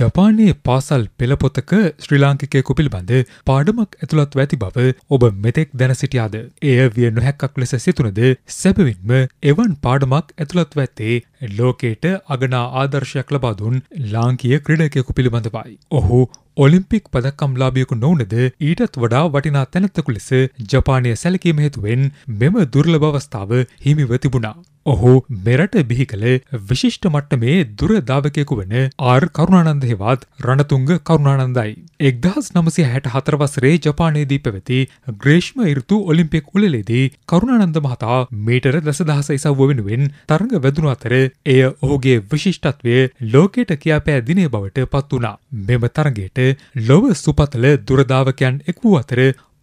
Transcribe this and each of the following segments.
ජපානයේ පාසල් පෙළපොතක ශ්‍රී ලාංකිකයකු පිළිබඳ පාඩමක් ඇතුළත් වැති බව ඔබ මෙතෙක් දැන සිටියාද. එය විය නොහැක්කක් ලෙස සිතුනද සැපවින්ම එවන් පාඩමක් ඇතුළත් වැත්තේ ලෝකේට අගනා ආදර්ශයක් ලබාදුන් ලාංකීය ක්‍රඩකයකු පිළිබඳවයි. ඔහු ඔලිම්පික් පදක්කම්ලාභියකු නොවනද ඊටත් වඩා වටිනා තැනැත්තකු ලෙස ජපානය සැලකීම හේතුවෙන් මෙම දුර්ලභ අවස්ථාව හිමිව තිබුණා. ඔහු මෙරට බිහි කළ විශිෂ්ට මට්ටමේ දුර දාවකයෙකු වන ආර් කරුණානන්ද හෙවත් රණතුංග කරුණානන්දයි. එක්දහස් නමසය හැට හතරවස්රේ ජපානයේදී පැවති ග්‍රේෂ්ම ඉරතු ඔලිම්පෙක් උලලේදී කරුණානන්ද මහතා මීටර දසදහස ඉසව්ව වෙනුවෙන් තරඟ වැදුණු අතර එය ඔහුගේ විශිෂ්ටත්වය ලෝකයට කියාපෑ දිනේ බවට පත් වුණා. මෙම තරගයට ලොව සුපතල දුරදාවකයන් එක්වූ අතර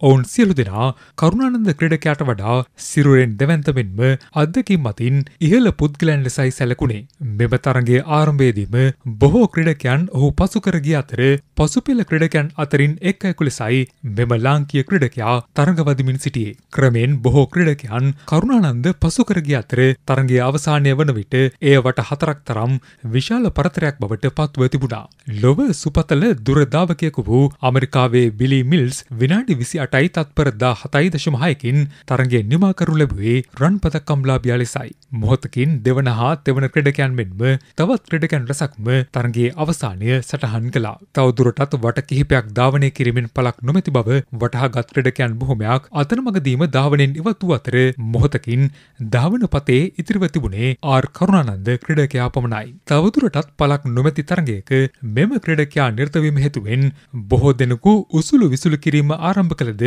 ඔවුන් සියලු දෙනා කරුණානන්ද ක්‍රඩකයාට වඩා සිරුවෙන් දෙවන්තමෙන්ම අදකින් මතින් ඉහළ පුද්ගලන් ලෙසයි සැලකුණේ. මෙම තරගේ ආරම්භේදීම බොහෝ ක්‍රඩකයන් ඔහු පසුකරගිය අතර පසුපෙල ක්‍රඩකයන් අතරින් එක් ඇකුලෙ සයි මෙම ලාංකිය ක්‍රඩකයා තරඟවදිමින් සිටියේ. ක්‍රමෙන් බොහෝ ක්‍රඩකයන් කරුණානන්ද පසුකරගිය අතර තරගේ අවසානය වන විට එය වට හතරක් තරම් විශාල පරතරයක් බවට පත්ව තිබුණා. ලොව සුපතල දුරදාවකයකු වූ අමරිකාවේ බිලි මිල්ස් විනාඩි විසි අට රටයි තත්පර දා හතයි දශමහයකින් තරගේ නිමාකරු ලැබුවේ රන්පත කම්ලාබියා ලෙසයි. මොහොතකින් දෙවන හා තෙවන ක්‍රඩකයන් මෙන්ම තවත් ක්‍රඩකැන් රසක්ම තරගේ අවසානය සටහන් කලා තවදුරටත් වට කිහිපයක් ධාවනය කිරීමෙන් පලක් නොමැති බව වටහාගත් ක්‍රඩකයන් බොහොමයක් අතනමගදීම ධාවනෙන් ඉවතු අතර මොහොතකින් ධාවන පතේ ඉතිරිව තිබුණේ ආර් කරුණානන්ද ක්‍රඩකයා පමණයි. තවදුරටත් පලක් නොමැති තරගයක මෙම ක්‍රඩකයා නිර්තවීම හෙතුවෙන් බොහෝ දෙනකු උසුළු විසුළු කිරීම ආරම්භ කළද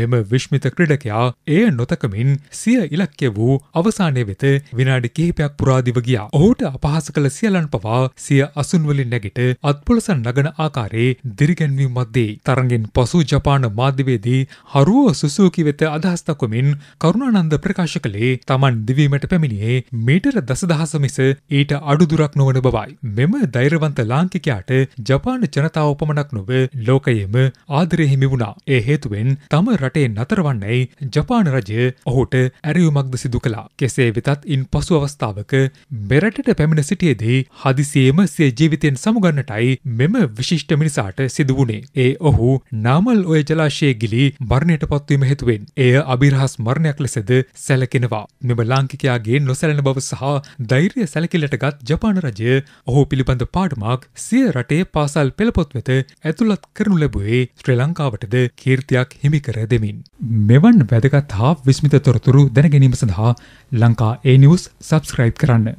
මෙම විශ්මිත ක්‍රඩකයා එය නොතකමින් සිය ඉලක්්‍ය වූ අවසානය වෙත විනාඩි කිහිපයක් පුරාදිව ගියා. ඔහුට අපහාස කළ සියලන් පවා සිය අසුන්වලින් නැගිට අත්පොලසන් නගන ආකාරයේ දිරිගැන්වීමක් දෙයි. තරගෙන් පසු ජපාන මාධ්‍යවේදී හරුව සුසූකි වෙත අදහස් දක්වමින් කරුණානන්ද ප්‍රකාශ කළේ තමන් දිවීමට පැමිණියේ මීටර දසදහස මිස ඊට අඩුදුරක් නොවන බවයි. මෙම දෛරවන්ත ලාංකිකයාට ජපාන ජනතාව පමණක් නොව ලෝකයේම ආදරය හිමි වුණා. ඒ හේතුවෙන් තම රටේ නතරවන්නයි ජපාන රජය ඔහුට ඇරයුමක්ද සිදු කළා. කෙසේ වෙතත් ඉන් ඉන් පසු අවස්ථාවක මෙරටට පැමිණ සිටියදී හදිසියේම සිය ජීවිතයෙන් සමුගන්නටයි මෙම විශිෂ්ට මිනිසාට සිදු වුණේ. ඒ ඔහු නාමල් ඔය ජලාශයේ ගිලි මරණයට පත්වීම හේතුවෙන් එය අභිරහස් මරණයක් ලෙසද සැලකෙනවා. මෙම ලාංකිකයාගේ නොසැලෙන බව සහ ධෛර්ය සැලකිල්ලට ගත් ජපාන රජය ඔහු පිළිබඳ පාඩමක් සිය රටේ පාසල් පෙළපොත් වෙත ඇතුළත් කරනු ලැබුවේ ශ්‍රී ලංකාවටද කීර්තියක් හිමිකර දෙමින්. මෙවන් වැදගත් හා විස්මිත තොරතුරු දැනගැනීම සඳහා ලංකා ඒනිව නිවස් සබස්ක්‍රයිබ් කරන්න.